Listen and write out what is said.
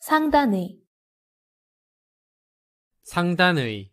상단의 상단의